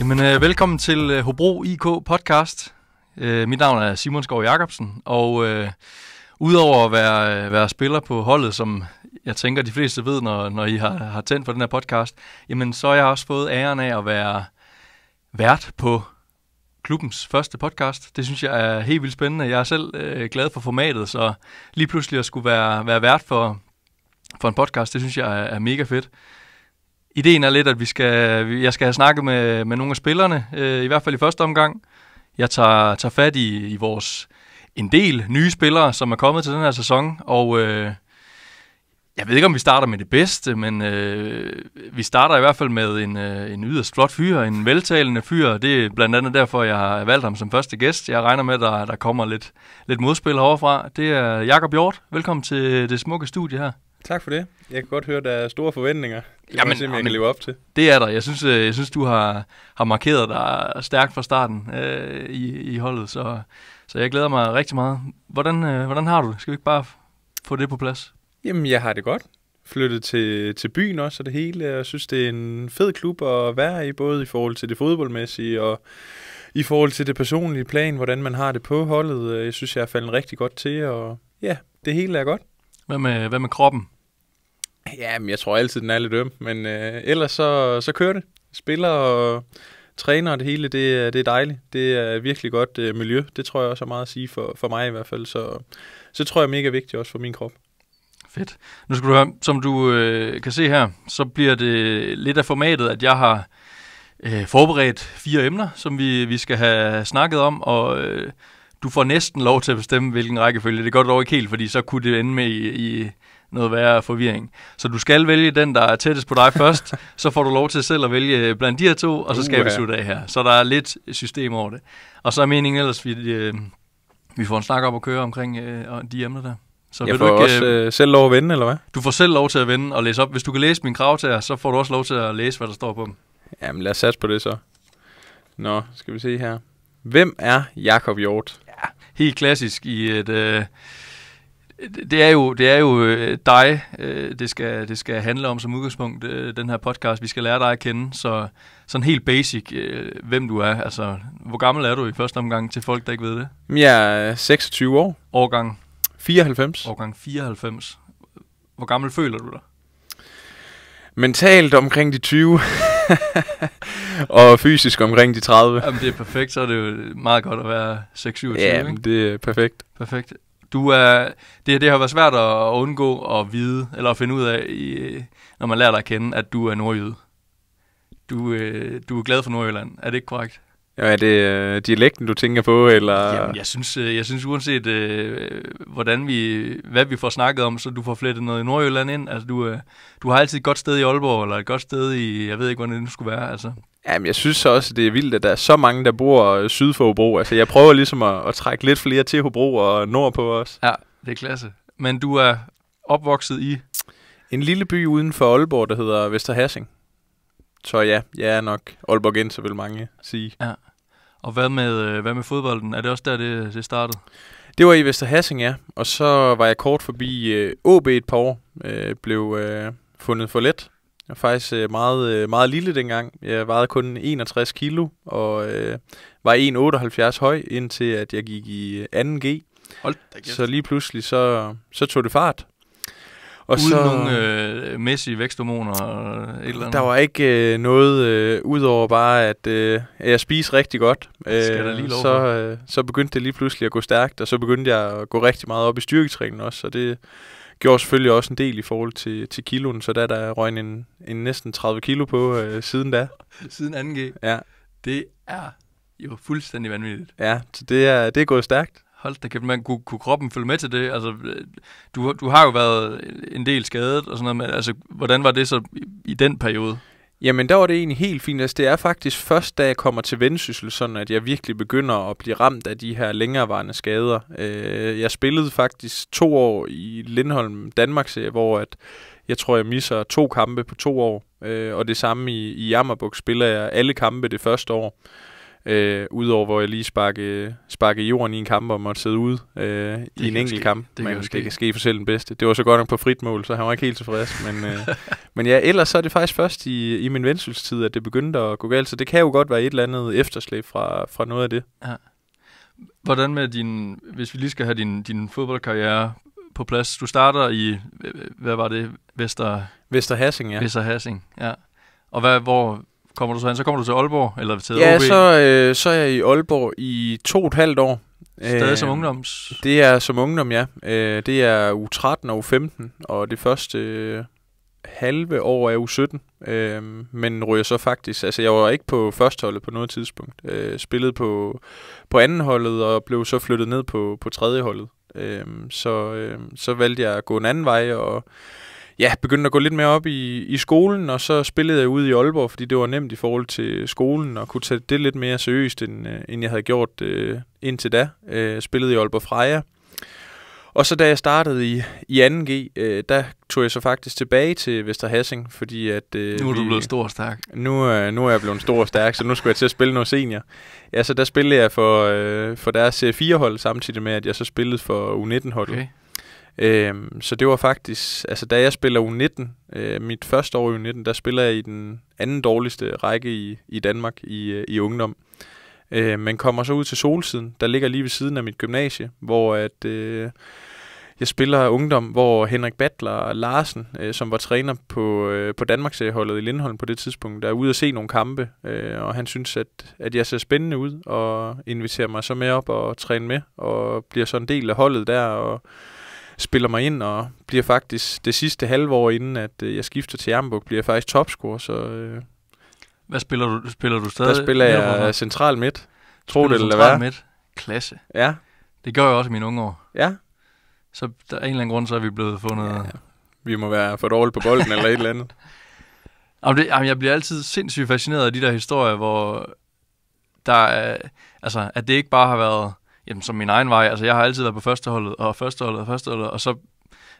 Jamen, øh, velkommen til øh, Hobro IK podcast. Øh, mit navn er Simon Skov Jacobsen, og øh, udover at være, øh, være spiller på holdet, som jeg tænker, de fleste ved, når, når I har, har tændt for den her podcast, jamen, så har jeg også fået æren af at være vært på klubbens første podcast. Det synes jeg er helt vildt spændende. Jeg er selv øh, glad for formatet, så lige pludselig at skulle være, være vært for, for en podcast, det synes jeg er, er mega fedt ideen er lidt, at vi skal, jeg skal have snakket med, med nogle af spillerne, øh, i hvert fald i første omgang. Jeg tager, tager fat i, i vores en del nye spillere, som er kommet til den her sæson, og øh, jeg ved ikke, om vi starter med det bedste, men øh, vi starter i hvert fald med en, øh, en yderst flot fyr, en veltalende fyr. Det er blandt andet derfor, jeg har valgt ham som første gæst. Jeg regner med, at der, der kommer lidt, lidt modspil heroverfra. Det er Jakob Hjort. Velkommen til det smukke studie her. Tak for det. Jeg kan godt høre, der er store forventninger. Det jamen, er simpelthen, om jeg kan leve op til. Det er der. Jeg synes, øh, jeg synes du har, har markeret dig stærkt fra starten øh, i, i holdet, så, så jeg glæder mig rigtig meget. Hvordan, øh, hvordan har du det? Skal vi ikke bare få det på plads? Jamen, jeg har det godt. Flyttet til, til byen også og det hele. Jeg synes, det er en fed klub at være i, både i forhold til det fodboldmæssige og i forhold til det personlige plan, hvordan man har det på holdet. Øh, jeg synes, jeg er faldet rigtig godt til, og ja, det hele er godt. Hvad med, hvad med kroppen? Jamen, jeg tror altid, den er lidt øm, men øh, ellers så, så kører det. Spiller og træner og det hele, det, øh, det er dejligt. Det er virkelig godt øh, miljø. Det tror jeg også er meget at sige for, for mig i hvert fald. Så, så tror jeg mega vigtigt også for min krop. Fedt. Nu skal du høre, som du øh, kan se her, så bliver det lidt af formatet, at jeg har øh, forberedt fire emner, som vi, vi skal have snakket om, og øh, du får næsten lov til at bestemme, hvilken rækkefølge. Det går dog ikke helt, fordi så kunne det ende med i, i noget værre forvirring. Så du skal vælge den, der er tættest på dig først, så får du lov til selv at vælge blandt de her to, og så skal uh, vi slutte af her. Så der er lidt system over det. Og så er meningen ellers, vi, øh, vi får en snak op og køre omkring øh, de emner der. Så jeg får du ikke, også øh, øh, selv lov at vende, eller hvad? Du får selv lov til at vende og læse op. Hvis du kan læse min krav til jer, så får du også lov til at læse, hvad der står på dem. Jamen lad os satse på det så. Nå, skal vi se her. Hvem er Jakob Hjort? helt klassisk i et... Øh, det er jo, det er jo øh, dig, øh, det, skal, det skal handle om som udgangspunkt, øh, den her podcast. Vi skal lære dig at kende, så sådan helt basic, øh, hvem du er. Altså, hvor gammel er du i første omgang til folk, der ikke ved det? Jeg er 26 år. Årgang? 94. Årgang 94. Hvor gammel føler du dig? Mentalt omkring de 20. og fysisk omkring de 30. Jamen, det er perfekt, så er det jo meget godt at være 6 7 Ja, det er perfekt. Perfekt. Du er, det, det har været svært at undgå at vide, eller at finde ud af, i, når man lærer dig at kende, at du er nordjyde. Du, øh, du er glad for Nordjylland, er det ikke korrekt? Ja, er det øh, dialekten, du tænker på? Eller? Jamen, jeg synes, øh, jeg synes uanset, øh, hvordan vi, hvad vi får snakket om, så du får flettet noget i Nordjylland ind. Altså, du, øh, du har altid et godt sted i Aalborg, eller et godt sted i, jeg ved ikke, hvordan det nu skulle være. Altså. Jamen, jeg synes også, det er vildt, at der er så mange, der bor øh, syd for Hobro. Altså, jeg prøver ligesom at, at trække lidt flere til Hobro og nordpå også. Ja, det er klasse. Men du er opvokset i? En lille by uden for Aalborg, der hedder Vesterhassing. Så ja, jeg er nok så vil mange sige. Ja. Og hvad med, øh, hvad med fodbolden? Er det også der, det, det startede? Det var i Vesterhassing, ja. Og så var jeg kort forbi AB øh, OB et par år. Øh, blev fundet for let. Jeg var faktisk meget, meget lille dengang. Jeg vejede kun 61 kilo og øh, var 1,78 høj, indtil at jeg gik i 2G. Hold da Så lige pludselig så, så tog det fart, og Uden så, nogle øh, mæssige væksthormoner og et eller andet? Der var ikke øh, noget, øh, udover bare, at øh, jeg spiste rigtig godt. Øh, Skal lige så, øh, så begyndte det lige pludselig at gå stærkt, og så begyndte jeg at gå rigtig meget op i styrketræningen også, og det gjorde selvfølgelig også en del i forhold til, til kiloen, så der der røg en, en næsten 30 kilo på øh, siden da. Siden 2G? Ja. Det er jo fuldstændig vanvittigt. Ja, så det er, det er gået stærkt. Hold da kæft, man kunne, kunne kroppen følge med til det? Altså, øh, du, du har jo været en del skadet og sådan noget, men altså, hvordan var det så i, i den periode? Jamen, der var det egentlig helt fint. Altså, det er faktisk først, da jeg kommer til vendsyssel, sådan at jeg virkelig begynder at blive ramt af de her længerevarende skader. Øh, jeg spillede faktisk to år i Lindholm, Danmark, hvor at jeg tror, jeg misser to kampe på to år. Øh, og det samme i, i Jammerbuk spiller jeg alle kampe det første år. Øh, Udover hvor jeg lige sparkede, sparkede jorden i en kamp og måtte sidde ud øh, i en enkelt ske. kamp. Det men kan det kan ske for selv den bedste. Det var så godt nok på frit mål, så han var ikke helt tilfreds. men, øh, men ja, ellers så er det faktisk først i, i min venselstid, at det begyndte at gå galt. Så det kan jo godt være et eller andet efterslæb fra, fra noget af det. Ja. Hvordan med din, hvis vi lige skal have din, din fodboldkarriere på plads. Du starter i, hvad var det, Vester... Vester Hassing, ja. Vester Hassing, ja. Og hvad, hvor, kommer du så hen? Så kommer du til Aalborg, eller til Ja, OB. Så, øh, så er jeg i Aalborg i to og et halvt år. Stadig øh, som ungdoms? Det er som ungdom, ja. Øh, det er u 13 og u 15, og det første øh, halve år er u 17. Øh, men ryger så faktisk... Altså, jeg var ikke på førsteholdet på noget tidspunkt. Øh, spillede på, på andenholdet, og blev så flyttet ned på, på tredjeholdet. Øh, så, øh, så valgte jeg at gå en anden vej, og ja, begyndte at gå lidt mere op i, i skolen, og så spillede jeg ude i Aalborg, fordi det var nemt i forhold til skolen, og kunne tage det lidt mere seriøst, end, øh, end jeg havde gjort øh, indtil da. Øh, spillede i Aalborg Freja. Og så da jeg startede i, i 2G, øh, der tog jeg så faktisk tilbage til Vesterhassing, fordi at... Øh, nu er du vi, blevet stor og stærk. Nu, øh, nu er jeg blevet stor og stærk, så nu skulle jeg til at spille noget senior. Ja, så der spillede jeg for, øh, for deres C4-hold, samtidig med, at jeg så spillede for U19-holdet. Okay. Øhm, så det var faktisk, altså da jeg spiller U19, øh, mit første år i U19, der spiller jeg i den anden dårligste række i, i Danmark i, øh, i ungdom. Øh, men kommer så ud til Solsiden, der ligger lige ved siden af mit gymnasie, hvor at... Øh, jeg spiller ungdom, hvor Henrik Battler Larsen, øh, som var træner på, øh, på Danmarksholdet i Lindholm på det tidspunkt, der er ude at se nogle kampe, øh, og han synes, at, at jeg ser spændende ud, og inviterer mig så med op og træne med, og bliver så en del af holdet der, og spiller mig ind og bliver faktisk det sidste halve år, inden at øh, jeg skifter til Jernbuk, bliver jeg faktisk topscorer. Så, øh, Hvad spiller du, spiller du stadig? Der spiller jeg central midt. Tro det eller hvad? midt. Klasse. Ja. Det gør jeg også i mine unge år. Ja. Så der er en eller anden grund, så er vi blevet fundet... Ja, ja. Vi må være for dårlige på bolden eller et eller andet. Jamen, det, jamen, jeg bliver altid sindssygt fascineret af de der historier, hvor der er, altså, at det ikke bare har været jamen, som min egen vej. Altså, jeg har altid været på førsteholdet, og førsteholdet, og førsteholdet, og så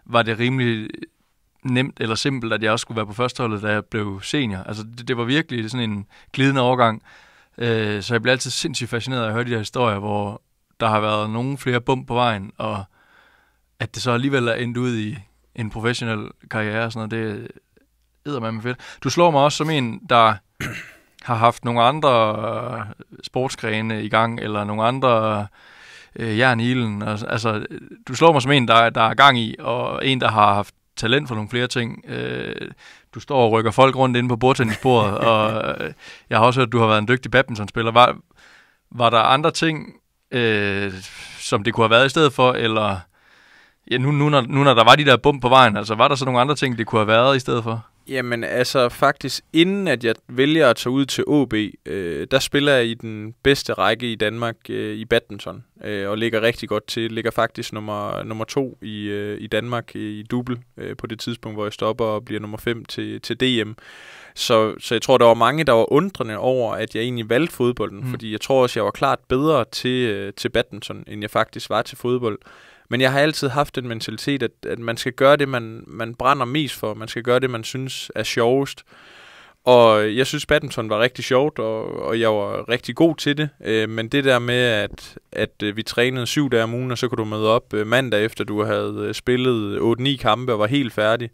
var det rimelig nemt eller simpelt, at jeg også skulle være på førsteholdet, da jeg blev senior. Altså, det, det var virkelig sådan en glidende overgang. Øh, så jeg blev altid sindssygt fascineret af at høre de her historier, hvor der har været nogle flere bump på vejen, og at det så alligevel er endt ud i en professionel karriere og sådan noget, det æder med fedt. Du slår mig også som en, der har haft nogle andre sportsgrene i gang, eller nogle andre øh, jern i ilden. Og, altså, du slår mig som en, der, der er gang i, og en, der har haft talent for nogle flere ting. Øh, du står og rykker folk rundt inde på bordtennisbordet, og øh, jeg har også hørt, at du har været en dygtig badmintonspiller. Var, var der andre ting, øh, som det kunne have været i stedet for, eller ja, nu, nu, når, nu når der var de der bump på vejen, altså var der så nogle andre ting, det kunne have været i stedet for? Jamen altså faktisk, inden at jeg vælger at tage ud til OB, øh, der spiller jeg i den bedste række i Danmark øh, i badminton, øh, og ligger rigtig godt til. Ligger faktisk nummer, nummer to i, øh, i Danmark i, i øh, på det tidspunkt, hvor jeg stopper og bliver nummer fem til, til DM. Så, så jeg tror, der var mange, der var undrende over, at jeg egentlig valgte fodbolden, mm. fordi jeg tror også, jeg var klart bedre til, øh, til badminton, end jeg faktisk var til fodbold. Øh, men jeg har altid haft den mentalitet, at, at man skal gøre det, man, man brænder mest for. Man skal gøre det, man synes er sjovest. Og jeg synes, badminton var rigtig sjovt, og, og jeg var rigtig god til det. Øh, men det der med, at, at øh, vi trænede syv dage om ugen, og så kunne du møde op øh, mandag efter, du havde øh, spillet 8-9 kampe og var helt færdig,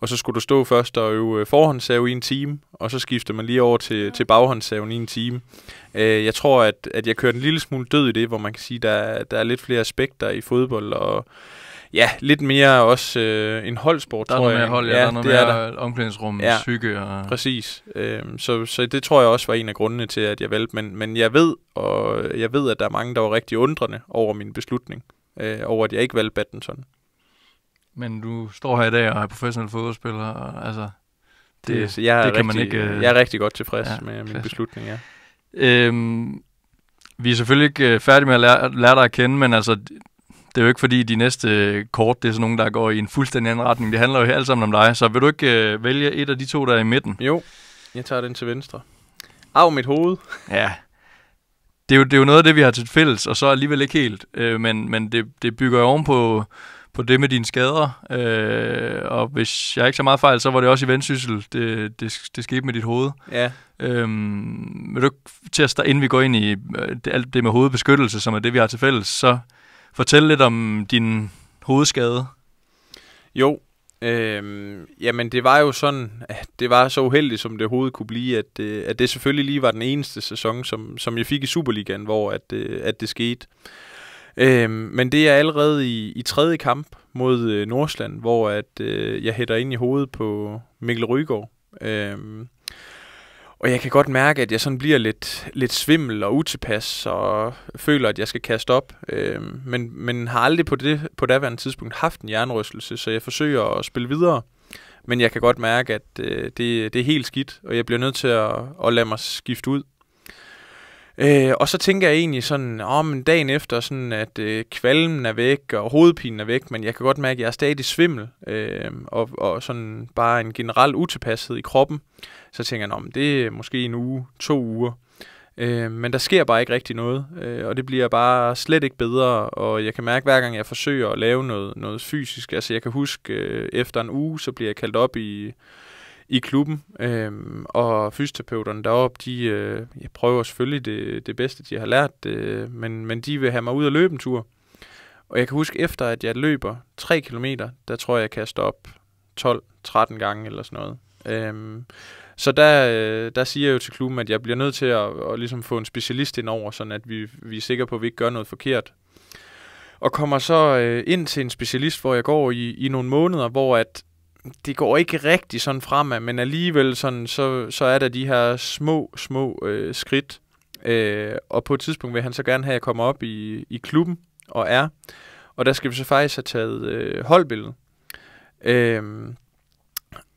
og så skulle du stå først og øve øh, forhåndssave i en time, og så skifter man lige over til, til baghåndssaven i en time. Øh, jeg tror, at, at jeg kørte en lille smule død i det, hvor man kan sige, at der, der er lidt flere aspekter i fodbold, og ja, lidt mere også øh, en holdsport, der er tror noget Mere hold, ja, ja, der er noget mere omklædningsrum, ja, psyke. Og... Præcis. Øh, så, så det tror jeg også var en af grundene til, at jeg valgte. Men, men jeg ved, og jeg ved, at der er mange, der var rigtig undrende over min beslutning, øh, over at jeg ikke valgte badminton men du står her i dag og er professionel fodboldspiller, og altså, det, det, jeg er det kan rigtig, man ikke... Øh, jeg er rigtig godt tilfreds ja, med min klasse. beslutning, ja. Øhm, vi er selvfølgelig ikke øh, færdige med at lære, lære dig at kende, men altså, det er jo ikke fordi, de næste øh, kort, det er sådan nogen, der går i en fuldstændig anden retning. Det handler jo alt sammen om dig, så vil du ikke øh, vælge et af de to, der er i midten? Jo, jeg tager den til venstre. Af mit hoved. ja. Det er, jo, det er jo noget af det, vi har til fælles, og så alligevel ikke helt. Øh, men men det, det bygger jo ovenpå på det med dine skader. Øh, og hvis jeg ikke så meget fejl, så var det også i vendsyssel, det, det, det skete med dit hoved. Ja. Øhm, vil du til at starte, inden vi går ind i øh, alt det med hovedbeskyttelse, som er det, vi har til fælles, så fortæl lidt om din hovedskade. Jo, Øhm, jamen det var jo sådan, at det var så uheldigt som det hovedet kunne blive, at, øh, at det selvfølgelig lige var den eneste sæson, som, som jeg fik i Superligaen, hvor at, øh, at det skete. Øh, men det er allerede i, i tredje kamp mod øh, Nordsland, hvor at øh, jeg hætter ind i hovedet på Mikkel Rygaard. Øh, og jeg kan godt mærke, at jeg sådan bliver lidt, lidt svimmel og utilpas, og føler, at jeg skal kaste op. Øh, men, men har aldrig på, det, på daværende tidspunkt haft en jernrystelse, så jeg forsøger at spille videre. Men jeg kan godt mærke, at øh, det, det er helt skidt, og jeg bliver nødt til at, at lade mig skifte ud. Øh, og så tænker jeg egentlig sådan, åh, men dagen efter, sådan at øh, kvalmen er væk, og hovedpinen er væk, men jeg kan godt mærke, at jeg er stadig svimmel, øh, og, og sådan bare en generel utilpashed i kroppen. Så tænker jeg, om det er måske en uge, to uger. Øh, men der sker bare ikke rigtig noget, øh, og det bliver bare slet ikke bedre, og jeg kan mærke, hver gang jeg forsøger at lave noget, noget fysisk, altså jeg kan huske, øh, efter en uge, så bliver jeg kaldt op i i klubben. Øhm, og fysioterapeuterne deroppe, de øh, jeg prøver selvfølgelig det, det bedste, de har lært, øh, men, men de vil have mig ud og løbe en tur. Og jeg kan huske, efter at jeg løber 3 km, der tror jeg, jeg kaster op 12-13 gange eller sådan noget. Øhm, så der, øh, der siger jeg jo til klubben, at jeg bliver nødt til at, at ligesom få en specialist ind over, sådan at vi, vi er sikre på, at vi ikke gør noget forkert. Og kommer så øh, ind til en specialist, hvor jeg går i, i nogle måneder, hvor at det går ikke rigtig sådan fremad, men alligevel sådan, så, så er der de her små, små øh, skridt. Øh, og på et tidspunkt vil han så gerne have, at jeg kommer op i, i klubben og er. Og der skal vi så faktisk have taget øh, holdbilledet. Øh,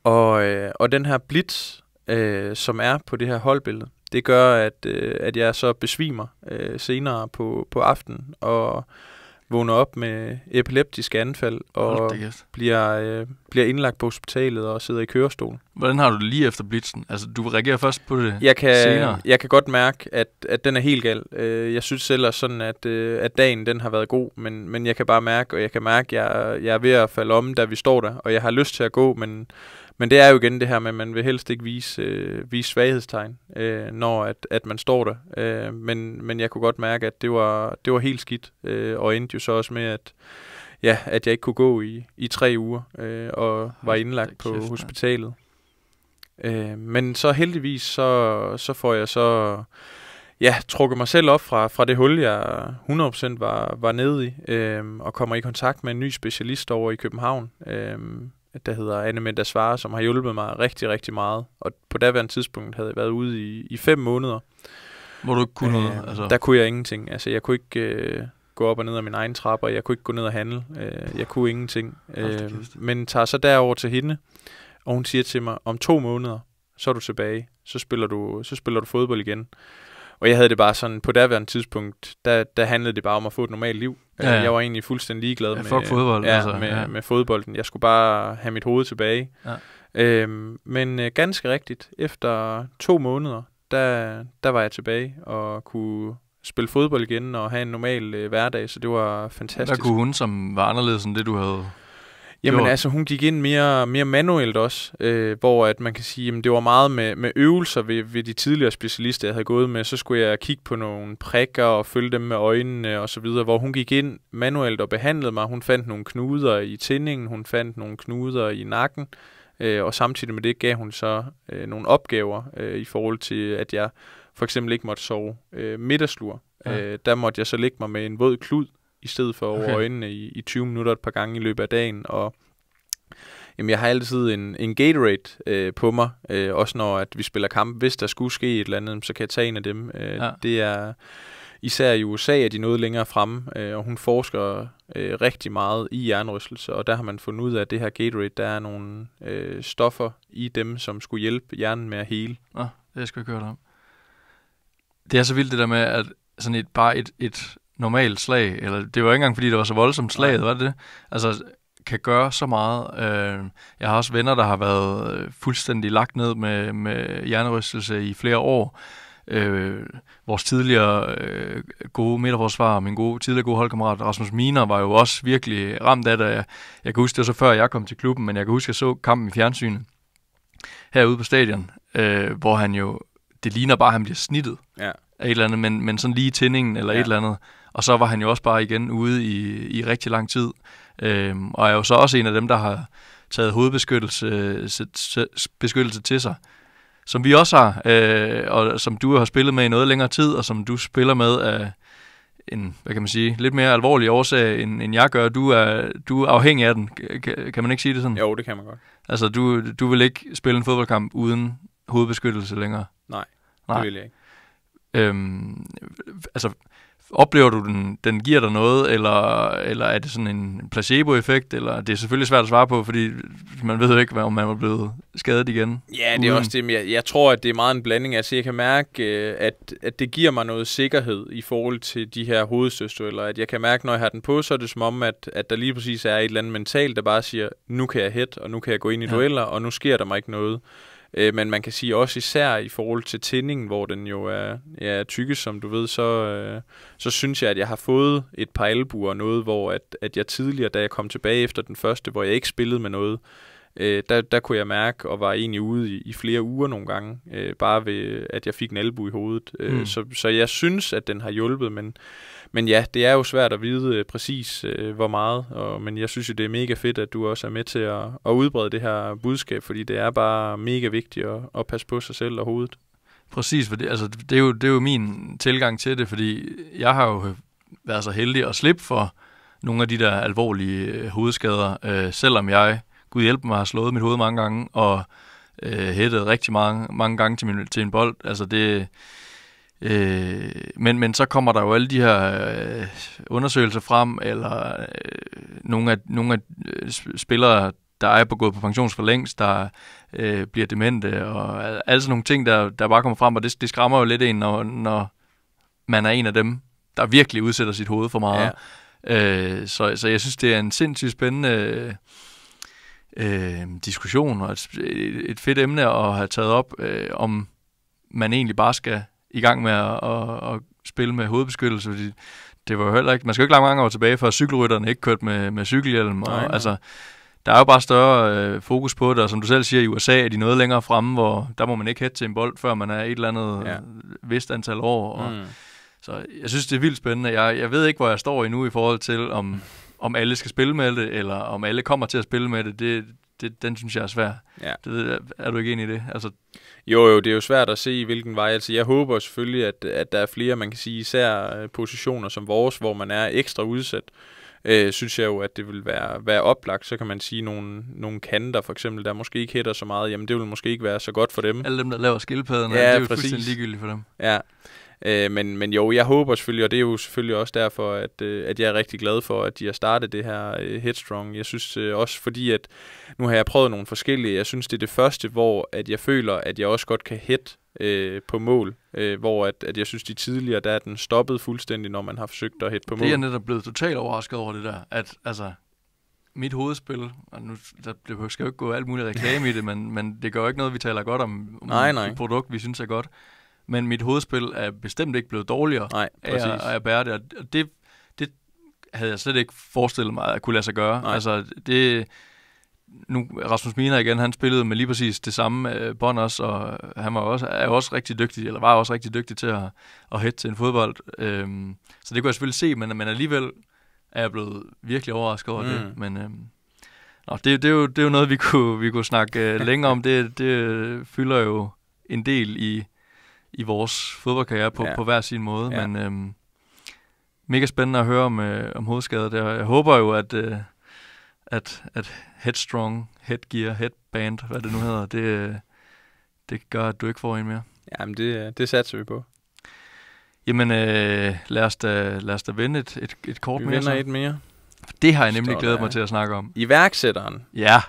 og, øh, og den her blitz, øh, som er på det her holdbillede, det gør, at, øh, at jeg så besvimer øh, senere på, på aftenen. Og vågner op med epileptisk anfald og bliver, øh, bliver indlagt på hospitalet og sidder i kørestol. Hvordan har du det lige efter blitzen? Altså, du reagerer først på det jeg kan, senere? Jeg kan godt mærke, at, at den er helt gal. Øh, jeg synes selv også sådan, at, øh, at dagen den har været god, men, men jeg kan bare mærke, og jeg kan mærke, at jeg, jeg er ved at falde om, da vi står der, og jeg har lyst til at gå, men men det er jo igen det her med, at man vil helst ikke vise, øh, vise svaghedstegn, øh, når at, at man står der. Øh, men, men jeg kunne godt mærke, at det var, det var helt skidt, øh, og endte jo så også med, at, ja, at jeg ikke kunne gå i, i tre uger, øh, og var indlagt på hospitalet. Øh, men så heldigvis, så, så får jeg så ja, trukket mig selv op fra, fra det hul, jeg 100% var, var nede i, øh, og kommer i kontakt med en ny specialist over i København, øh, der hedder Anne Menta Svare, som har hjulpet mig rigtig, rigtig meget. Og på daværende tidspunkt havde jeg været ude i, i fem måneder. Hvor du ikke kunne øh, noget? Altså. Der kunne jeg ingenting. Altså, jeg kunne ikke øh, gå op og ned af min egen trappe, og jeg kunne ikke gå ned og handle. Øh, jeg kunne ingenting. Øh, men tager så derover til hende, og hun siger til mig, om to måneder, så er du tilbage. Så spiller du, så spiller du fodbold igen. Og jeg havde det bare sådan, på daværende tidspunkt, der, der handlede det bare om at få et normalt liv. Ja, ja. Øh, jeg var egentlig fuldstændig ligeglad ja, med, fodbold, ja, altså. med, ja. med fodbolden. Jeg skulle bare have mit hoved tilbage. Ja. Øhm, men øh, ganske rigtigt, efter to måneder, der, der var jeg tilbage og kunne spille fodbold igen og have en normal øh, hverdag, så det var fantastisk. Der kunne hun, som var anderledes end det, du havde Jamen jo. altså, hun gik ind mere, mere manuelt også, øh, hvor at man kan sige, at det var meget med, med øvelser ved, ved de tidligere specialister, jeg havde gået med. Så skulle jeg kigge på nogle prikker og følge dem med øjnene og så videre, hvor hun gik ind manuelt og behandlede mig. Hun fandt nogle knuder i tændingen, hun fandt nogle knuder i nakken, øh, og samtidig med det gav hun så øh, nogle opgaver øh, i forhold til, at jeg for eksempel ikke måtte sove øh, middagslur. Ja. Øh, der måtte jeg så ligge mig med en våd klud i stedet for okay. over øjnene i, i 20 minutter et par gange i løbet af dagen, og Jamen, jeg har altid en, en Gatorade øh, på mig, øh, også når at vi spiller kamp. Hvis der skulle ske et eller andet, så kan jeg tage en af dem. Øh, ja. Det er især i USA, at de noget længere fremme, øh, og hun forsker øh, rigtig meget i hjernerystelse, og der har man fundet ud af, at det her Gatorade, der er nogle øh, stoffer i dem, som skulle hjælpe hjernen med at hele. Ja, det skal jeg høre om. Det er så vildt det der med, at sådan et, bare et, et normalt slag, eller det var ikke engang, fordi det var så voldsomt slaget, var det det? Altså, kan gøre så meget. Øh, jeg har også venner, der har været øh, fuldstændig lagt ned med, med hjernerystelse i flere år. Øh, vores tidligere øh, gode midterforsvar, min gode, tidligere gode holdkammerat Rasmus Miner, var jo også virkelig ramt af det. Jeg, jeg kan huske, det var så før jeg kom til klubben, men jeg kan huske, at jeg så kampen i fjernsynet herude på stadion, øh, hvor han jo, det ligner bare, at han bliver snittet. Ja af et eller andet, men, men sådan lige tændingen eller ja. et eller andet. Og så var han jo også bare igen ude i, i rigtig lang tid. Øhm, og er jo så også en af dem, der har taget hovedbeskyttelse beskyttelse til sig, som vi også har, øh, og som du har spillet med i noget længere tid, og som du spiller med af en, hvad kan man sige, lidt mere alvorlig årsag, end, end jeg gør. Du er, du er afhængig af den. Kan, kan man ikke sige det sådan? Jo, det kan man godt. Altså, du, du vil ikke spille en fodboldkamp uden hovedbeskyttelse længere? Nej, Nej. det vil jeg ikke. Øhm, altså, oplever du, den, den giver dig noget, eller, eller er det sådan en placeboeffekt, eller det er selvfølgelig svært at svare på, fordi man ved jo ikke, om man er blevet skadet igen. Ja, det er uden. også det, jeg, jeg tror, at det er meget en blanding. Altså, jeg kan mærke, øh, at, at det giver mig noget sikkerhed i forhold til de her hovedstøster, eller at jeg kan mærke, når jeg har den på, så er det som om, at, at der lige præcis er et eller andet mentalt, der bare siger, nu kan jeg hætte, og nu kan jeg gå ind i ja. dueller, og nu sker der mig ikke noget. Øh, men man kan sige også især i forhold til tændingen, hvor den jo er, ja, er tykkest, som du ved, så, øh, så synes jeg, at jeg har fået et par albuer noget, hvor at, at jeg tidligere, da jeg kom tilbage efter den første, hvor jeg ikke spillede med noget, øh, der, der kunne jeg mærke, og var egentlig ude i, i flere uger nogle gange, øh, bare ved, at jeg fik en albu i hovedet. Øh, mm. så, så jeg synes, at den har hjulpet, men men ja, det er jo svært at vide øh, præcis, øh, hvor meget, og, men jeg synes jo, det er mega fedt, at du også er med til at, at udbrede det her budskab, fordi det er bare mega vigtigt at, at passe på sig selv og hovedet. Præcis, for det, altså, det, er jo, det er jo min tilgang til det, fordi jeg har jo øh, været så heldig at slippe for nogle af de der alvorlige øh, hovedskader, øh, selvom jeg, gud hjælp mig, har slået mit hoved mange gange, og øh, hættet rigtig mange, mange gange til, min, til en bold. Altså det, Øh, men, men så kommer der jo alle de her øh, undersøgelser frem, eller øh, nogle af, nogle af øh, spillere, der er på gået på pensionsforlængs, der øh, bliver demente, og alle sådan nogle ting, der, der bare kommer frem, og det, det skræmmer jo lidt en, når, når man er en af dem, der virkelig udsætter sit hoved for meget. Ja. Øh, så, så jeg synes, det er en sindssygt spændende... øh, diskussion og et, et fedt emne at have taget op, øh, om man egentlig bare skal i gang med at, at, at spille med hovedbeskyttelse, fordi det var jo heller ikke, man skal jo ikke langt mange år tilbage, før cykelrytterne ikke kørte med, med cykelhjelm, og nej, nej. altså, der er jo bare større øh, fokus på det, og som du selv siger, i USA er de noget længere fremme, hvor der må man ikke hætte til en bold, før man er et eller andet ja. vist antal år, og mm. så jeg synes, det er vildt spændende. Jeg, jeg ved ikke, hvor jeg står endnu i forhold til, om, om alle skal spille med det, eller om alle kommer til at spille med det. Det, det, den synes jeg er svær. Ja. Det, er du ikke enig i det? Altså... Jo, jo, det er jo svært at se, hvilken vej. Altså, jeg håber selvfølgelig, at, at der er flere, man kan sige, især øh, positioner som vores, hvor man er ekstra udsat. Øh, synes jeg jo, at det vil være, være oplagt. Så kan man sige, nogle, nogle kanter for eksempel, der måske ikke hætter så meget, jamen det vil måske ikke være så godt for dem. Alle dem, der laver skildpadderne, ja, det er jo præcis. fuldstændig ligegyldigt for dem. Ja, Øh, men, men jo, jeg håber selvfølgelig, og det er jo selvfølgelig også derfor, at, øh, at jeg er rigtig glad for, at de har startet det her øh, Headstrong. Jeg synes øh, også fordi, at nu har jeg prøvet nogle forskellige. Jeg synes, det er det første, hvor at jeg føler, at jeg også godt kan hætte øh, på mål, øh, hvor at, at jeg synes, de tidligere, der er den stoppet fuldstændig, når man har forsøgt at hætte på mål. Det er netop blevet totalt overrasket over det der, at altså, mit hovedspil, og nu der, det skal jo ikke gå alt muligt reklame i det, men, men det gør jo ikke noget, vi taler godt om, om nej, nej. et produkt, vi synes er godt men mit hovedspil er bestemt ikke blevet dårligere Nej, præcis. af, at, at bære det, og det, det havde jeg slet ikke forestillet mig, at kunne lade sig gøre. Nej. Altså, det, nu Rasmus Mina igen, han spillede med lige præcis det samme øh, bånd også, og han var også, er også rigtig dygtig, eller var også rigtig dygtig til at, at hætte til en fodbold. Øhm, så det kunne jeg selvfølgelig se, men, men alligevel er jeg blevet virkelig overrasket over mm. det. Men øhm, nå, det, det, er jo, det er jo noget, vi kunne, vi kunne snakke øh, længere om. Det, det fylder jo en del i i vores fodboldkarriere på, ja. på hver sin måde. Ja. Men øhm, mega spændende at høre om, øh, om hovedskader der. Jeg håber jo, at, øh, at, at Headstrong, Headgear, Headband, hvad det nu hedder, det, øh, det gør, at du ikke får en mere. Jamen, det, øh, det satser vi på. Jamen, øh, lad, os da, lad os da vende et, et, et kort vi mere. Vi vender så. et mere. Det har jeg nemlig Stort, glædet mig ja. til at snakke om. Iværksætteren. Ja.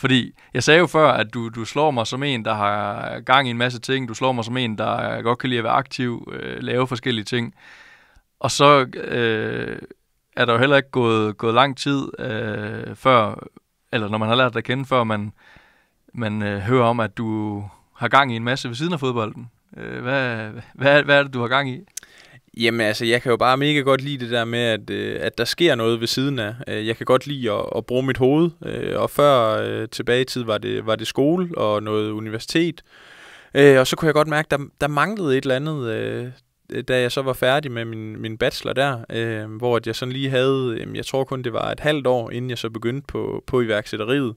Fordi jeg sagde jo før, at du, du slår mig som en, der har gang i en masse ting. Du slår mig som en, der godt kan lide at være aktiv, øh, lave forskellige ting. Og så øh, er der jo heller ikke gået, gået lang tid øh, før, eller når man har lært dig at kende, før man, man øh, hører om, at du har gang i en masse ved siden af fodbolden. Øh, hvad, hvad, hvad er det, du har gang i? Jamen altså, jeg kan jo bare mega godt lide det der med, at, øh, at der sker noget ved siden af. Øh, jeg kan godt lide at, at bruge mit hoved, øh, og før øh, tilbage i tid var det, var det skole og noget universitet. Øh, og så kunne jeg godt mærke, at der, der manglede et eller andet, øh, da jeg så var færdig med min, min bachelor der, øh, hvor jeg sådan lige havde, øh, jeg tror kun det var et halvt år, inden jeg så begyndte på, på iværksætteriet.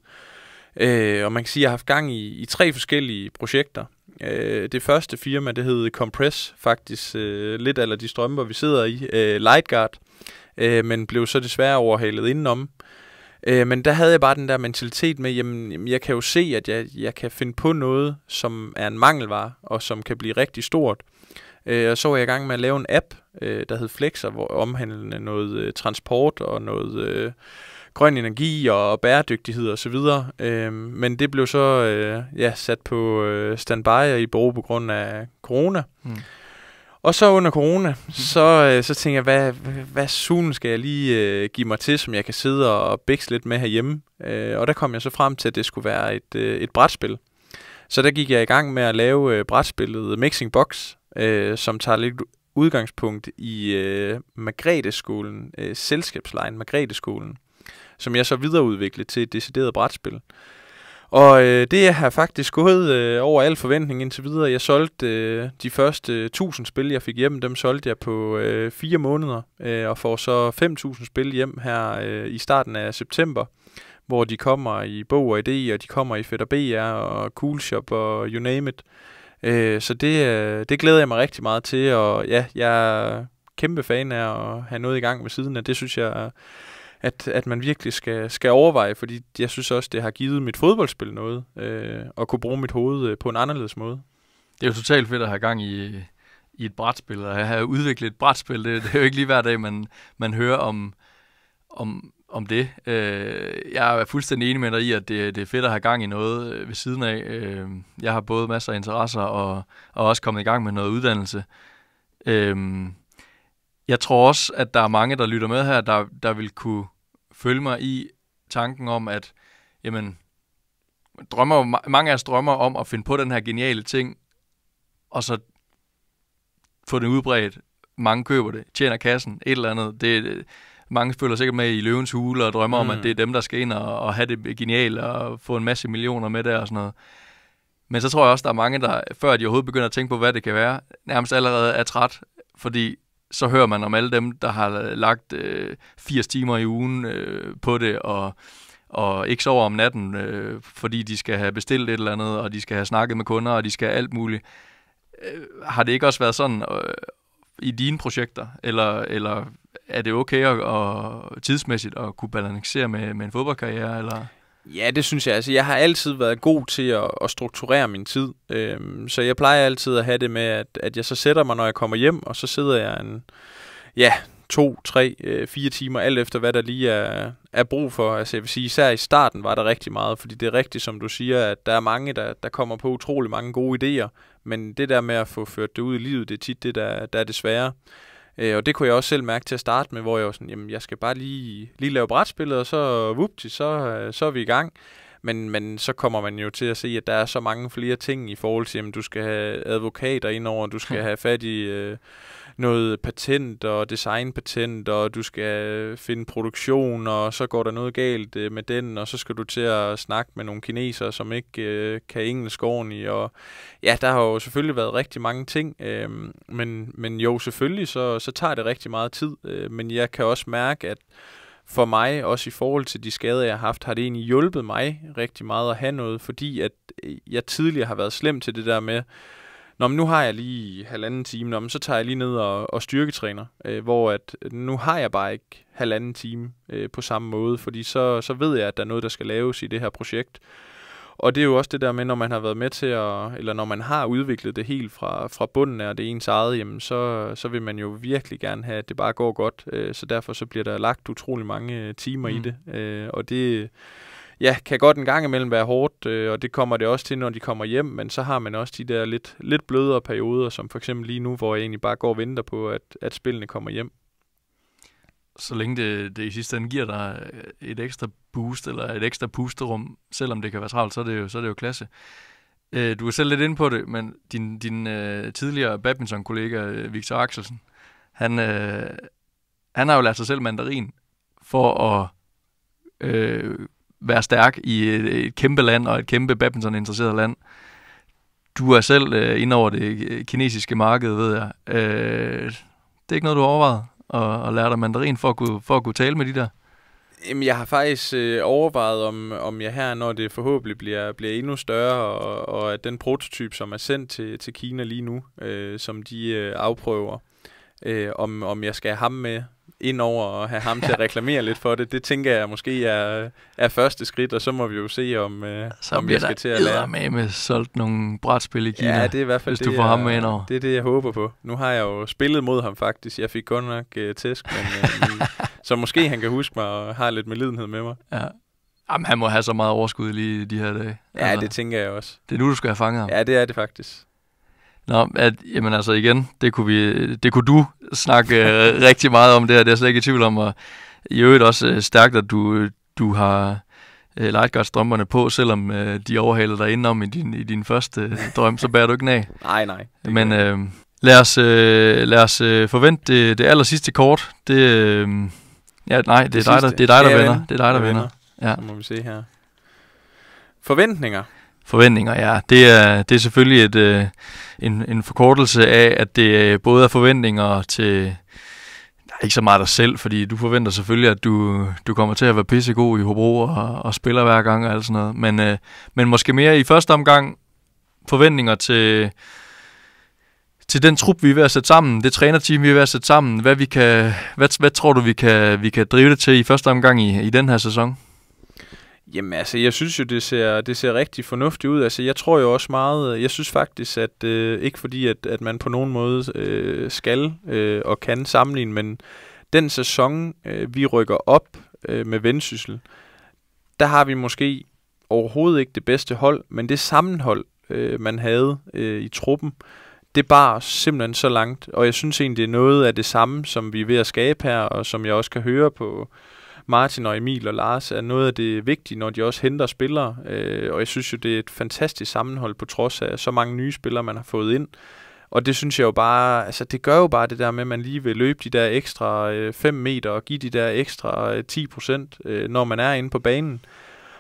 Øh, og man kan sige, at jeg har haft gang i, i tre forskellige projekter. Øh, det første firma, det hed Compress, faktisk øh, lidt af de strømper, vi sidder i, øh, Lightguard, øh, men blev så desværre overhalet indenom. Øh, men der havde jeg bare den der mentalitet med, jamen, jamen jeg kan jo se, at jeg, jeg kan finde på noget, som er en mangelvare, og som kan blive rigtig stort. Øh, og så var jeg i gang med at lave en app, øh, der hed Flexer, hvor omhandlende noget øh, transport og noget... Øh, grøn energi og bæredygtighed osv. Og så øh, men det blev så øh, ja, sat på øh, standby i bero på grund af corona. Mm. Og så under corona, mm. så, øh, så tænkte jeg, hvad, hvad sugen skal jeg lige øh, give mig til, som jeg kan sidde og bækse lidt med herhjemme? Øh, og der kom jeg så frem til, at det skulle være et, øh, et brætspil. Så der gik jeg i gang med at lave øh, brætspillet Mixing Box, øh, som tager lidt udgangspunkt i øh, Magreteskolen, øh, selskabslejen Magreteskolen som jeg så videreudviklede til et decideret brætspil. Og øh, det har faktisk gået øh, over al forventning indtil videre. Jeg solgte øh, de første 1000 øh, spil, jeg fik hjem, dem solgte jeg på øh, fire måneder, øh, og får så 5000 spil hjem her øh, i starten af september, hvor de kommer i Bog og Idé, og de kommer i Fætter BR og Coolshop og you name it. Øh, så det, øh, det glæder jeg mig rigtig meget til, og ja, jeg er kæmpe fan af at have noget i gang med siden af. Det synes jeg at, at man virkelig skal, skal overveje, fordi jeg synes også, det har givet mit fodboldspil noget, øh, at kunne bruge mit hoved øh, på en anderledes måde. Det er jo totalt fedt at have gang i, i et brætspil, og at have udviklet et brætspil. Det, det er jo ikke lige hver dag, man, man hører om, om, om det. Øh, jeg er fuldstændig enig med dig i, at det, det er fedt at have gang i noget øh, ved siden af. Øh, jeg har både masser af interesser og, og også kommet i gang med noget uddannelse. Øh, jeg tror også, at der er mange, der lytter med her, der, der vil kunne følge mig i tanken om, at jamen, drømmer, mange af os drømmer om at finde på den her geniale ting, og så få den udbredt. Mange køber det, tjener kassen, et eller andet. Det, mange føler sikkert med i løvens hule og drømmer mm. om, at mm. det er dem, der skal ind og, og have det genialt og få en masse millioner med der og sådan noget. Men så tror jeg også, der er mange, der før de overhovedet begynder at tænke på, hvad det kan være, nærmest allerede er træt, fordi så hører man om alle dem, der har lagt øh, 80 timer i ugen øh, på det, og, og ikke sover om natten, øh, fordi de skal have bestilt et eller andet, og de skal have snakket med kunder, og de skal have alt muligt. Øh, har det ikke også været sådan øh, i dine projekter, eller, eller er det okay at, at tidsmæssigt at kunne balancere med, med en fodboldkarriere? Eller? Ja, det synes jeg. Altså, jeg har altid været god til at, at strukturere min tid. Øhm, så jeg plejer altid at have det med, at, at jeg så sætter mig, når jeg kommer hjem, og så sidder jeg en, ja, to, tre, øh, fire timer, alt efter hvad der lige er, er brug for. Altså jeg vil sige, især i starten var der rigtig meget, fordi det er rigtigt, som du siger, at der er mange, der, der kommer på utrolig mange gode idéer, men det der med at få ført det ud i livet, det er tit det, der, der er det svære. Øh, og det kunne jeg også selv mærke til at starte med, hvor jeg var sådan, jamen jeg skal bare lige, lige lave brætspillet, og så vupti, så, øh, så er vi i gang. Men, men så kommer man jo til at se, at der er så mange flere ting i forhold til, at du skal have advokater indover, du skal have fat i... Øh, noget patent og designpatent, og du skal finde produktion, og så går der noget galt øh, med den, og så skal du til at snakke med nogle kinesere, som ikke øh, kan engelsk ordentligt. Og ja, der har jo selvfølgelig været rigtig mange ting, øh, men, men jo, selvfølgelig, så, så tager det rigtig meget tid. Øh, men jeg kan også mærke, at for mig, også i forhold til de skader, jeg har haft, har det egentlig hjulpet mig rigtig meget at have noget, fordi at øh, jeg tidligere har været slem til det der med, Nå, men nu har jeg lige halvanden time, Nå, men så tager jeg lige ned og, og styrketræner, øh, hvor at nu har jeg bare ikke halvanden time øh, på samme måde, fordi så, så ved jeg, at der er noget, der skal laves i det her projekt. Og det er jo også det der med, når man har været med til at, eller når man har udviklet det helt fra, fra bunden af, det ens eget, jamen så, så vil man jo virkelig gerne have, at det bare går godt. Øh, så derfor så bliver der lagt utrolig mange øh, timer mm. i det. Øh, og det, ja, kan godt en gang imellem være hårdt, øh, og det kommer det også til, når de kommer hjem, men så har man også de der lidt, lidt blødere perioder, som for eksempel lige nu, hvor jeg egentlig bare går og venter på, at, at spillene kommer hjem. Så længe det, det i sidste ende giver dig øh, et ekstra boost, eller et ekstra pusterum, selvom det kan være travlt, så er det jo, så er det jo klasse. Øh, du er selv lidt inde på det, men din, din øh, tidligere badminton-kollega, øh, Victor Axelsen, han, øh, han har jo lært sig selv mandarin for at øh, være stærk i et, et kæmpe land og et kæmpe badminton-interesseret land. Du er selv øh, inde over det øh, kinesiske marked, ved jeg. Øh, det er ikke noget, du har overvejet at, at lære dig mandarin for at, kunne, for at kunne tale med de der? Jamen, jeg har faktisk øh, overvejet, om, om jeg her, når det forhåbentlig bliver, bliver endnu større, og, og at den prototyp, som er sendt til, til Kina lige nu, øh, som de øh, afprøver, øh, om, om jeg skal have ham med ind over og have ham til at reklamere lidt for det. Det tænker jeg måske er, er første skridt, og så må vi jo se, om, øh, så om vi skal til at lære. Så med solgt nogle brætspil i Kina, ja, det er i hvert fald hvis det, du får jeg, ham med ind over. Det er det, jeg håber på. Nu har jeg jo spillet mod ham faktisk. Jeg fik kun nok øh, tæsk, men, øh, så måske han kan huske mig og har lidt medlidenhed med mig. Ja. Jamen, han må have så meget overskud lige de her dage. Ja, altså, det tænker jeg også. Det er nu, du skal have fanget ham. Ja, det er det faktisk. Nå, at, jamen altså igen, det kunne, vi, det kunne du snakke øh, rigtig meget om det her, det er jeg slet ikke i tvivl om, og i øvrigt også øh, stærkt, at du, du har øh, lightguard-strømperne på, selvom øh, de overhalede dig indenom i din, i din første drøm, så bærer du ikke af. nej, nej. Men øh, lad os, øh, lad os øh, forvente det, det aller sidste kort. Det, øh, ja, nej, det, det, er dig, der, det er dig, der ja, vinder. Det er dig, der vinder. Ja. Så må vi se her. Forventninger. Forventninger, ja. Det er, det er selvfølgelig et... Øh, en, en forkortelse af, at det øh, både er forventninger til, nej, er ikke så meget dig selv, fordi du forventer selvfølgelig, at du, du kommer til at være pissegod i Hobro og, og spiller hver gang og alt sådan noget. Men, øh, men måske mere i første omgang forventninger til, til den trup, vi er ved at sætte sammen, det trænerteam, vi er ved at sætte sammen. Hvad, vi kan, hvad, hvad tror du, vi kan, vi kan drive det til i første omgang i, i den her sæson? Jamen altså, jeg synes jo, det ser, det ser rigtig fornuftigt ud. Altså, jeg tror jo også meget, jeg synes faktisk, at øh, ikke fordi, at, at man på nogen måde øh, skal øh, og kan sammenligne, men den sæson, øh, vi rykker op øh, med vendsyssel, der har vi måske overhovedet ikke det bedste hold, men det sammenhold, øh, man havde øh, i truppen, det bar simpelthen så langt, og jeg synes egentlig, det er noget af det samme, som vi er ved at skabe her, og som jeg også kan høre på, øh, Martin og Emil og Lars er noget af det vigtige, når de også henter spillere. Øh, og jeg synes jo, det er et fantastisk sammenhold på trods af så mange nye spillere, man har fået ind. Og det synes jeg jo bare, altså det gør jo bare det der med, at man lige vil løbe de der ekstra 5 øh, meter og give de der ekstra øh, 10 procent, øh, når man er inde på banen.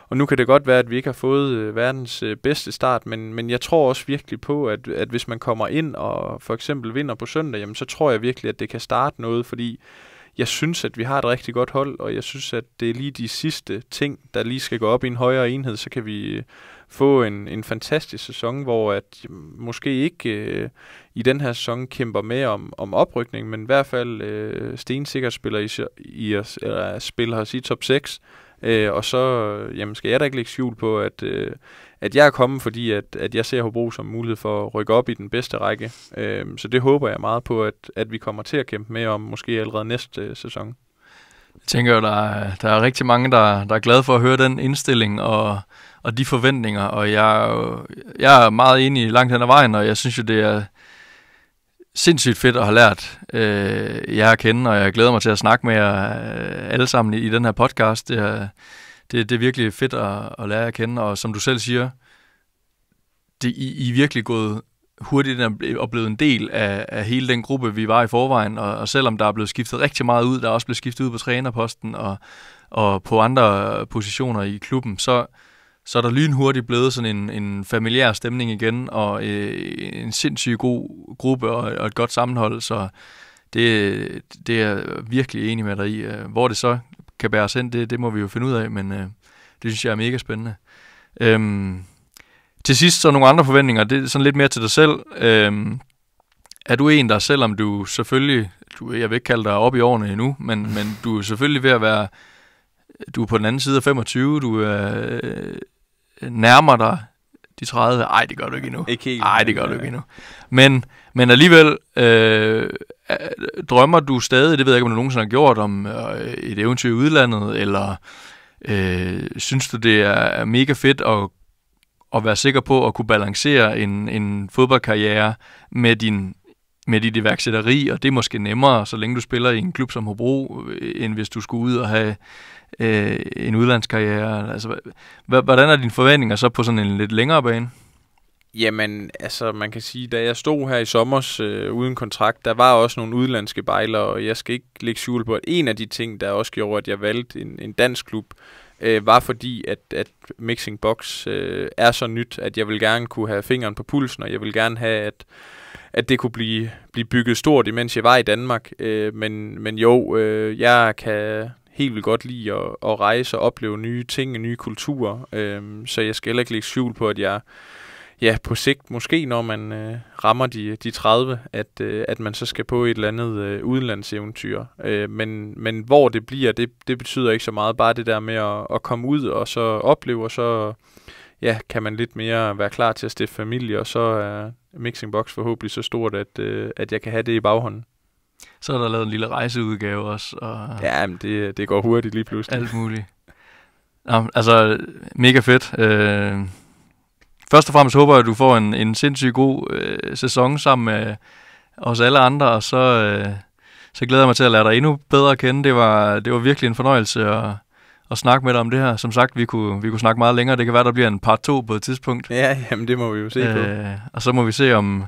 Og nu kan det godt være, at vi ikke har fået øh, verdens øh, bedste start, men, men jeg tror også virkelig på, at, at hvis man kommer ind og for eksempel vinder på søndag, jamen, så tror jeg virkelig, at det kan starte noget, fordi jeg synes, at vi har et rigtig godt hold, og jeg synes, at det er lige de sidste ting, der lige skal gå op i en højere enhed, så kan vi øh, få en, en fantastisk sæson, hvor at øh, måske ikke øh, i den her sæson kæmper med om, om oprykning, men i hvert fald øh, stensikkert spiller, i, i os, eller spiller os i top 6, øh, og så øh, jamen, skal jeg da ikke lægge skjul på, at øh, at jeg er kommet, fordi at, at jeg ser Hobro som mulighed for at rykke op i den bedste række. Øhm, så det håber jeg meget på, at, at vi kommer til at kæmpe med om måske allerede næste øh, sæson. Jeg tænker jo, der der er rigtig mange, der, der er glade for at høre den indstilling og, og de forventninger, og jeg, er jo, jeg er meget enig langt hen ad vejen, og jeg synes jo, det er sindssygt fedt at have lært øh, jer at kende, og jeg glæder mig til at snakke med jer øh, alle sammen i, i den her podcast. Det er, det, det er virkelig fedt at, at lære at kende, og som du selv siger, det, I, I er virkelig gået hurtigt og blevet en del af, af hele den gruppe, vi var i forvejen, og, og selvom der er blevet skiftet rigtig meget ud, der er også blevet skiftet ud på trænerposten og, og på andre positioner i klubben, så, så er der lynhurtigt blevet sådan en, en familiær stemning igen, og øh, en sindssygt god gruppe og, og et godt sammenhold, så det, det er jeg virkelig enig med dig i. Øh, hvor det så kan bære os ind, det, det må vi jo finde ud af, men øh, det synes jeg er mega spændende. Øhm, til sidst så nogle andre forventninger, det er sådan lidt mere til dig selv. Øhm, er du en, der selvom du selvfølgelig, du, jeg vil ikke kalde dig op i årene endnu, men, men du er selvfølgelig ved at være, du er på den anden side af 25, du er, øh, nærmer dig de 30. Ej, det gør du ikke endnu. Ikke helt. Ej, det gør du ikke øh. endnu. Men, men alligevel øh, Øh, drømmer du stadig, det ved jeg ikke, om du nogensinde har gjort, om øh, et eventyr i udlandet, eller øh, synes du, det er mega fedt at, at være sikker på at kunne balancere en, en fodboldkarriere med din med dit iværksætteri, og det er måske nemmere, så længe du spiller i en klub som Hobro, øh, end hvis du skulle ud og have øh, en udlandskarriere. Altså, hvordan er dine forventninger så på sådan en lidt længere bane? Jamen, altså man kan sige, da jeg stod her i sommer øh, uden kontrakt, der var også nogle udenlandske bejlere, og jeg skal ikke lægge skjul på, at en af de ting, der også gjorde, at jeg valgte en, en dansk klub, øh, var fordi, at, at Mixing Box øh, er så nyt, at jeg vil gerne kunne have fingeren på pulsen, og jeg vil gerne have, at, at det kunne blive, blive bygget stort, imens jeg var i Danmark. Øh, men, men jo, øh, jeg kan helt vildt godt lide at, at rejse og opleve nye ting og nye kulturer, øh, så jeg skal heller ikke lægge skjul på, at jeg ja, på sigt, måske når man øh, rammer de, de 30, at, øh, at man så skal på et eller andet øh, udenlandseventyr. Øh, men, men hvor det bliver, det, det betyder ikke så meget. Bare det der med at, at komme ud og så opleve, og så ja, kan man lidt mere være klar til at stifte familie, og så er Mixing Box forhåbentlig så stort, at, øh, at jeg kan have det i baghånden. Så er der lavet en lille rejseudgave også. Og ja, men det, det går hurtigt lige pludselig. Alt muligt. Nå, altså, mega fedt. Øh først og fremmest håber jeg, at du får en, en sindssygt god øh, sæson sammen med os alle andre, og så, øh, så glæder jeg mig til at lære dig endnu bedre at kende. Det var, det var virkelig en fornøjelse at, at snakke med dig om det her. Som sagt, vi kunne, vi kunne snakke meget længere. Det kan være, der bliver en part 2 på et tidspunkt. Ja, jamen det må vi jo se øh, Og så må vi se, om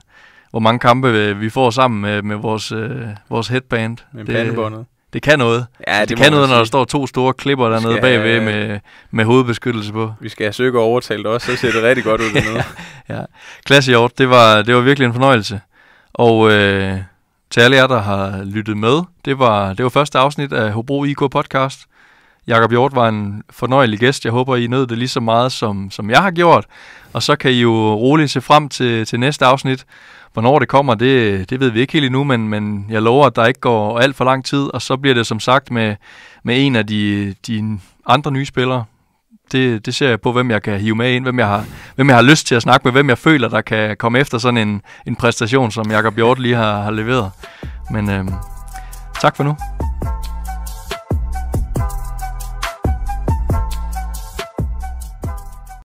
hvor mange kampe øh, vi får sammen med, med vores, øh, vores headband. Med det, det kan noget. Ja, altså, det, det kan noget, når der står to store klipper dernede skal, bagved med, med hovedbeskyttelse på. Vi skal have søge overtalt også, så ser det rigtig godt ud dernede. ja, ja. Klasse Hjort, det var, det var virkelig en fornøjelse. Og øh, til alle jer, der har lyttet med, det var, det var første afsnit af Hobro IK podcast. Jakob Hjort var en fornøjelig gæst. Jeg håber, I nød det lige så meget, som, som jeg har gjort. Og så kan I jo roligt se frem til, til næste afsnit. Hvornår det kommer, det, det ved vi ikke helt endnu, men, men jeg lover, at der ikke går alt for lang tid, og så bliver det som sagt med, med en af de, de andre nye spillere. Det, det ser jeg på, hvem jeg kan hive med ind, hvem jeg, har, hvem jeg har lyst til at snakke med, hvem jeg føler, der kan komme efter sådan en, en præstation, som Jakob Hjort lige har, har leveret. Men øhm, tak for nu.